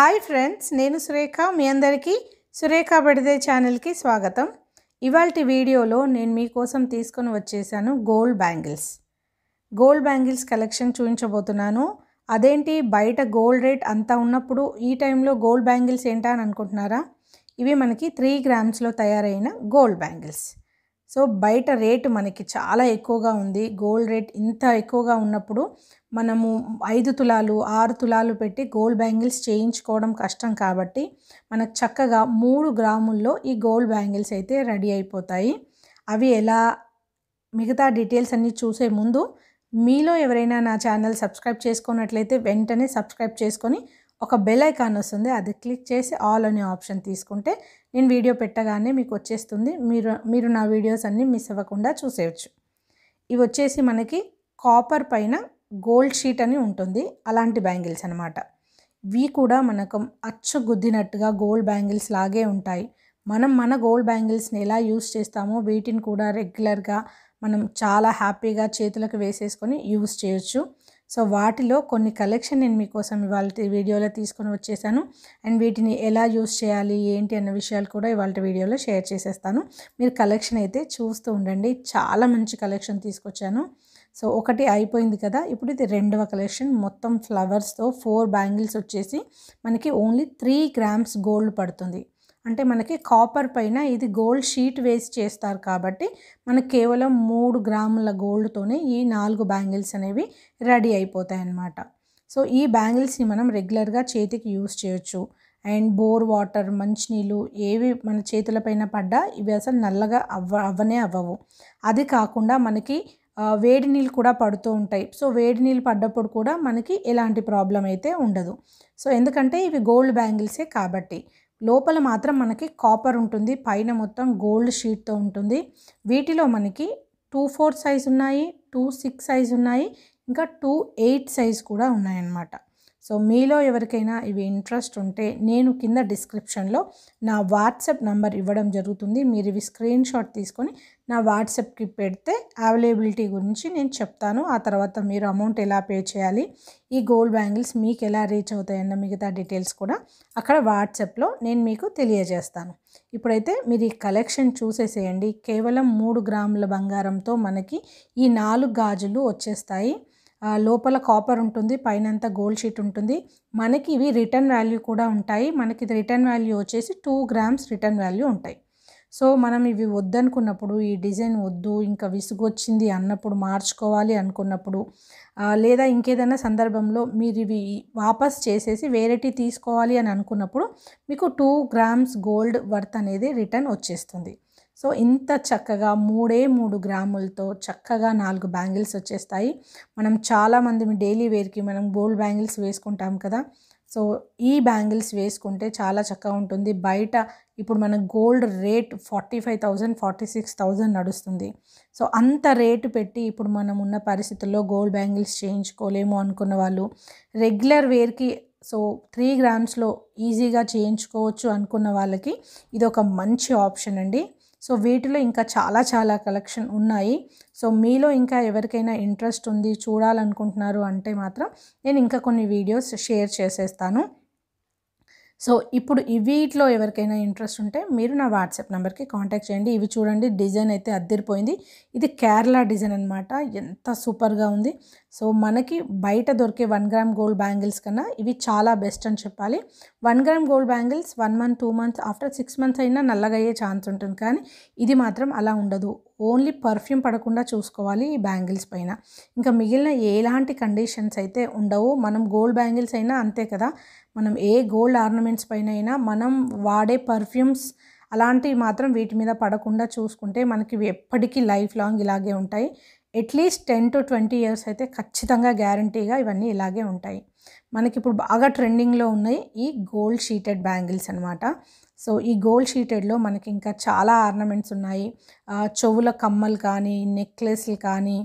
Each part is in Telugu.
హాయ్ ఫ్రెండ్స్ నేను సురేఖ మీ అందరికీ సురేఖ బడిదే ఛానల్కి స్వాగతం ఇవాళ వీడియోలో నేను మీకోసం తీసుకొని వచ్చేసాను gold bangles gold bangles collection చూపించబోతున్నాను అదేంటి బయట గోల్డ్ రేట్ అంతా ఉన్నప్పుడు ఈ టైంలో గోల్డ్ బ్యాంగిల్స్ ఏంటా అని అనుకుంటున్నారా ఇవి మనకి త్రీ గ్రామ్స్లో తయారైన గోల్డ్ బ్యాంగిల్స్ సో బయట రేటు మనకి చాలా ఎక్కువగా ఉంది గోల్డ్ రేట్ ఇంత ఎక్కువగా ఉన్నప్పుడు మనము ఐదు తులాలు ఆరు తులాలు పెట్టి గోల్డ్ బ్యాంగిల్స్ చేయించుకోవడం కష్టం కాబట్టి మనకు చక్కగా మూడు గ్రాముల్లో ఈ గోల్డ్ బ్యాంగిల్స్ అయితే రెడీ అయిపోతాయి అవి ఎలా మిగతా డీటెయిల్స్ అన్నీ చూసే ముందు మీలో ఎవరైనా నా ఛానల్ సబ్స్క్రైబ్ చేసుకున్నట్లయితే వెంటనే సబ్స్క్రైబ్ చేసుకొని ఒక బెల్ ఐకాన్ వస్తుంది అది క్లిక్ చేసి ఆల్ అనే ఆప్షన్ తీసుకుంటే నేను వీడియో పెట్టగానే మీకు వచ్చేస్తుంది మీరు మీరు నా వీడియోస్ అన్నీ మిస్ అవ్వకుండా చూసేయచ్చు ఇవి వచ్చేసి మనకి కాపర్ పైన గోల్డ్ షీట్ అని ఉంటుంది అలాంటి బ్యాంగిల్స్ అనమాట ఇవి కూడా మనకు అచ్చు గుద్దినట్టుగా గోల్డ్ బ్యాంగిల్స్ లాగే ఉంటాయి మనం మన గోల్డ్ బ్యాంగిల్స్ని ఎలా యూస్ చేస్తామో వీటిని కూడా రెగ్యులర్గా మనం చాలా హ్యాపీగా చేతులకు వేసేసుకొని యూస్ చేయొచ్చు సో వాటిలో కొన్ని కలెక్షన్ నేను మీకోసం ఇవాళ వీడియోలో తీసుకొని వచ్చేసాను అండ్ వీటిని ఎలా యూస్ చేయాలి ఏంటి అన్న విషయాలు కూడా ఇవాళ వీడియోలో షేర్ చేసేస్తాను మీరు కలెక్షన్ అయితే చూస్తూ ఉండండి చాలా మంచి కలెక్షన్ తీసుకొచ్చాను సో ఒకటి అయిపోయింది కదా ఇప్పుడు ఇది రెండవ కలెక్షన్ మొత్తం ఫ్లవర్స్తో ఫోర్ బ్యాంగిల్స్ వచ్చేసి మనకి ఓన్లీ త్రీ గ్రామ్స్ గోల్డ్ పడుతుంది అంటే మనకి కాపర్ పైన ఇది గోల్డ్ షీట్ వేసి చేస్తారు కాబట్టి మనకు కేవలం మూడు గ్రాముల గోల్డ్తోనే ఈ నాలుగు బ్యాంగిల్స్ అనేవి రెడీ అయిపోతాయి అన్నమాట సో ఈ బ్యాంగిల్స్ని మనం రెగ్యులర్గా చేతికి యూస్ చేయొచ్చు అండ్ బోర్ వాటర్ మంచినీళ్ళు ఏవి మన చేతులపైన పడ్డా ఇవి అసలు నల్లగా అవ్వ అవ్వనే అవ్వవు అది కాకుండా మనకి వేడి నీళ్ళు కూడా పడుతూ ఉంటాయి సో వేడి నీళ్ళు పడ్డప్పుడు కూడా మనకి ఎలాంటి ప్రాబ్లం అయితే ఉండదు సో ఎందుకంటే ఇవి గోల్డ్ బ్యాంగిల్సే కాబట్టి లోపల మాత్రం మనకి కాపర్ ఉంటుంది పైన మొత్తం గోల్డ్ షీట్తో ఉంటుంది వీటిలో మనకి టూ ఫోర్ సైజ్ ఉన్నాయి టూ సిక్స్ సైజ్ ఉన్నాయి ఇంకా టూ ఎయిట్ సైజ్ కూడా ఉన్నాయన్నమాట సో మీలో ఎవరికైనా ఇవి ఇంట్రెస్ట్ ఉంటే నేను కింద డిస్క్రిప్షన్లో నా వాట్సాప్ నంబర్ ఇవ్వడం జరుగుతుంది మీరు ఇవి స్క్రీన్ షాట్ తీసుకొని నా వాట్సాప్కి పెడితే అవైలబిలిటీ గురించి నేను చెప్తాను ఆ తర్వాత మీరు అమౌంట్ ఎలా పే చేయాలి ఈ గోల్డ్ బ్యాంగిల్స్ మీకు ఎలా రీచ్ అవుతాయన్న మిగతా డీటెయిల్స్ కూడా అక్కడ వాట్సాప్లో నేను మీకు తెలియజేస్తాను ఇప్పుడైతే మీరు ఈ కలెక్షన్ చూసేసేయండి కేవలం మూడు గ్రాముల బంగారంతో మనకి ఈ నాలుగు గాజులు వచ్చేస్తాయి లోపల కాపర్ ఉంటుంది పైనంతా గోల్డ్ షీట్ ఉంటుంది మనకి ఇవి రిటర్న్ వాల్యూ కూడా ఉంటాయి మనకి రిటర్న్ వాల్యూ వచ్చేసి టూ గ్రామ్స్ రిటర్న్ వాల్యూ ఉంటాయి సో మనం ఇవి వద్దనుకున్నప్పుడు ఈ డిజైన్ వద్దు ఇంకా విసుగొచ్చింది అన్నప్పుడు మార్చుకోవాలి అనుకున్నప్పుడు లేదా ఇంకేదైనా సందర్భంలో మీరు ఇవి వాపస్ చేసేసి వేరేటి తీసుకోవాలి అని అనుకున్నప్పుడు మీకు టూ గ్రామ్స్ గోల్డ్ వర్త్ అనేది రిటర్న్ వచ్చేస్తుంది సో ఇంత చక్కగా మూడే మూడు గ్రాములతో చక్కగా నాలుగు బ్యాంగిల్స్ వచ్చేస్తాయి మనం చాలామంది డైలీ వేర్కి మనం గోల్డ్ బ్యాంగిల్స్ వేసుకుంటాం కదా సో ఈ బ్యాంగిల్స్ వేసుకుంటే చాలా చక్కగా ఉంటుంది బయట ఇప్పుడు మన gold rate forty five thousand forty six thousand నడుస్తుంది సో అంత రేటు పెట్టి ఇప్పుడు మనం ఉన్న పరిస్థితుల్లో గోల్డ్ బ్యాంగిల్స్ చేయించుకోలేము అనుకున్న వాళ్ళు రెగ్యులర్ వేర్కి సో త్రీ గ్రామ్స్లో ఈజీగా చేయించుకోవచ్చు అనుకున్న వాళ్ళకి ఇది ఒక మంచి ఆప్షన్ అండి సో వీటిలో ఇంకా చాలా చాలా కలెక్షన్ ఉన్నాయి సో మీలో ఇంకా ఎవరికైనా ఇంట్రెస్ట్ ఉంది చూడాలనుకుంటున్నారు అంటే మాత్రం నేను ఇంకా కొన్ని వీడియోస్ షేర్ చేసేస్తాను సో ఇప్పుడు వీటిలో ఎవరికైనా ఇంట్రెస్ట్ ఉంటే మీరు నా వాట్సాప్ నెంబర్కి కాంటాక్ట్ చేయండి ఇవి చూడండి డిజైన్ అయితే అద్దరిపోయింది ఇది కేరళ డిజైన్ అనమాట ఎంత సూపర్గా ఉంది సో మనకి బయట దొరికే వన్ గ్రామ్ గోల్డ్ బ్యాంగిల్స్ కన్నా ఇవి చాలా బెస్ట్ అని చెప్పాలి one gram gold bangles one month two months after six months అయినా నల్లగయ్యే ఛాన్స్ ఉంటుంది కానీ ఇది మాత్రం అలా ఉండదు ఓన్లీ పర్ఫ్యూమ్ పడకుండా చూసుకోవాలి ఈ బ్యాంగిల్స్ పైన ఇంకా మిగిలిన ఎలాంటి కండిషన్స్ అయితే ఉండవు మనం గోల్డ్ బ్యాంగిల్స్ అయినా అంతే కదా మనం ఏ గోల్డ్ ఆర్నమెంట్స్ పైన అయినా మనం వాడే పర్ఫ్యూమ్స్ అలాంటివి మాత్రం వీటి మీద పడకుండా చూసుకుంటే మనకి ఎప్పటికీ లైఫ్ లాంగ్ ఇలాగే ఉంటాయి at least ten to twenty years అయితే ఖచ్చితంగా గ్యారంటీగా ఇవన్నీ ఇలాగే ఉంటాయి మనకి ఇప్పుడు బాగా ట్రెండింగ్లో ఉన్నాయి ఈ గోల్డ్ షీటెడ్ బ్యాంగిల్స్ అనమాట సో ఈ గోల్డ్ షీటెడ్లో మనకి ఇంకా చాలా ఆర్నమెంట్స్ ఉన్నాయి చెవుల కమ్మలు కానీ నెక్లెస్లు కానీ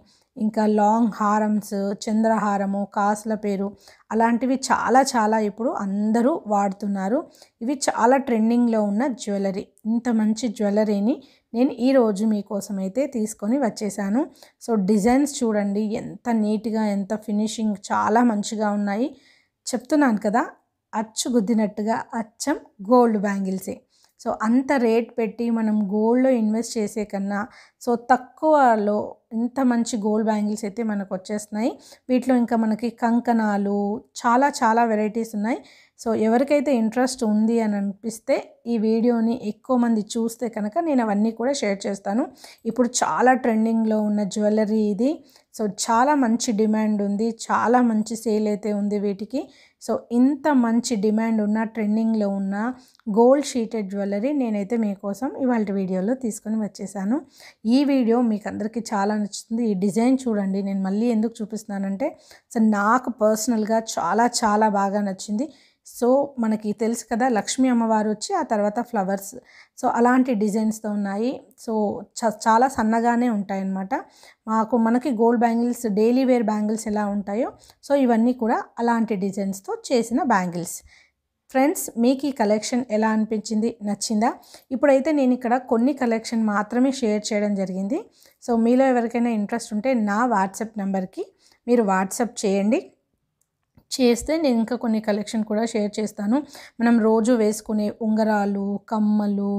ఇంకా లాంగ్ హారమ్స్ చంద్రహారము కాసుల పేరు అలాంటివి చాలా చాలా ఇప్పుడు అందరూ వాడుతున్నారు ఇవి చాలా ట్రెండింగ్లో ఉన్న జ్యువెలరీ ఇంత మంచి జ్యువెలరీని నేను ఈరోజు మీకోసం అయితే తీసుకొని వచ్చేసాను సో డిజైన్స్ చూడండి ఎంత నీట్గా ఎంత ఫినిషింగ్ చాలా మంచిగా ఉన్నాయి చెప్తున్నాను కదా అచ్చు గుద్దినట్టుగా అచ్చం గోల్డ్ బ్యాంగిల్సే సో అంత రేట్ పెట్టి మనం గోల్డ్లో ఇన్వెస్ట్ చేసే కన్నా సో తక్కువలో ఇంత మంచి గోల్డ్ బ్యాంగిల్స్ అయితే మనకు వచ్చేస్తున్నాయి వీటిలో ఇంకా మనకి కంకణాలు చాలా చాలా వెరైటీస్ ఉన్నాయి సో ఎవరికైతే ఇంట్రెస్ట్ ఉంది అని అనిపిస్తే ఈ వీడియోని ఎక్కువ మంది చూస్తే కనుక నేను అవన్నీ కూడా షేర్ చేస్తాను ఇప్పుడు చాలా ట్రెండింగ్లో ఉన్న జ్యువెలరీ ఇది సో చాలా మంచి డిమాండ్ ఉంది చాలా మంచి సేల్ అయితే ఉంది వీటికి సో ఇంత మంచి డిమాండ్ ఉన్న ట్రెండింగ్లో ఉన్న గోల్డ్ షీటెడ్ జ్యువెలరీ నేనైతే మీకోసం ఇవాళ వీడియోలో తీసుకొని వచ్చేసాను ఈ వీడియో మీకు అందరికీ చాలా నచ్చుతుంది ఈ డిజైన్ చూడండి నేను మళ్ళీ ఎందుకు చూపిస్తున్నానంటే సో నాకు పర్సనల్గా చాలా చాలా బాగా నచ్చింది సో మనకి తెలుసు కదా లక్ష్మీ అమ్మవారు వచ్చి ఆ తర్వాత ఫ్లవర్స్ సో అలాంటి డిజైన్స్తో ఉన్నాయి సో చాలా సన్నగానే ఉంటాయన్నమాట మాకు మనకి gold bangles daily wear bangles ఎలా ఉంటాయో సో ఇవన్నీ కూడా అలాంటి డిజైన్స్తో చేసిన బ్యాంగిల్స్ ఫ్రెండ్స్ మీకు ఈ కలెక్షన్ ఎలా అనిపించింది నచ్చిందా ఇప్పుడైతే నేను ఇక్కడ కొన్ని కలెక్షన్ మాత్రమే షేర్ చేయడం జరిగింది సో మీలో ఎవరికైనా ఇంట్రెస్ట్ ఉంటే నా వాట్సాప్ నెంబర్కి మీరు వాట్సాప్ చేయండి చేస్తే నేను ఇంకా కొన్ని కలెక్షన్ కూడా షేర్ చేస్తాను మనం రోజు వేసుకునే ఉంగరాలు కమ్మలు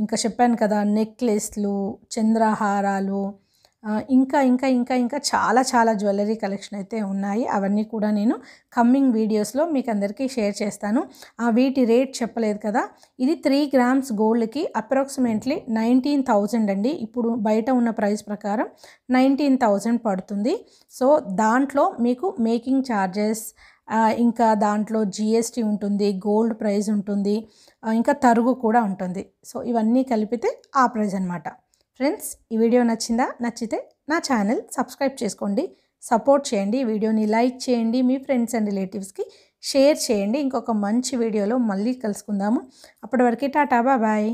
ఇంకా చెప్పాను కదా నెక్లెస్లు చంద్రహారాలు ఇంకా ఇంకా ఇంకా ఇంకా చాలా చాలా జ్యువెలరీ కలెక్షన్ అయితే ఉన్నాయి అవన్నీ కూడా నేను కమ్మింగ్ వీడియోస్లో మీకు అందరికీ షేర్ చేస్తాను ఆ వీటి రేట్ చెప్పలేదు కదా ఇది త్రీ గ్రామ్స్ గోల్డ్కి అప్రాక్సిమేట్లీ నైన్టీన్ థౌజండ్ అండి ఇప్పుడు బయట ఉన్న ప్రైస్ ప్రకారం నైన్టీన్ థౌజండ్ పడుతుంది సో దాంట్లో మీకు మేకింగ్ ఛార్జెస్ ఇంకా దాంట్లో జిఎస్టీ ఉంటుంది గోల్డ్ ప్రైస్ ఉంటుంది ఇంకా తరుగు కూడా ఉంటుంది సో ఇవన్నీ కలిపితే ఆ ప్రైస్ అనమాట ఫ్రెండ్స్ ఈ వీడియో నచ్చిందా నచ్చితే నా ఛానల్ సబ్స్క్రైబ్ చేసుకోండి సపోర్ట్ చేయండి వీడియోని లైక్ చేయండి మీ ఫ్రెండ్స్ అండ్ రిలేటివ్స్కి షేర్ చేయండి ఇంకొక మంచి వీడియోలో మళ్ళీ కలుసుకుందాము అప్పటి వరకు టాటా బాయ్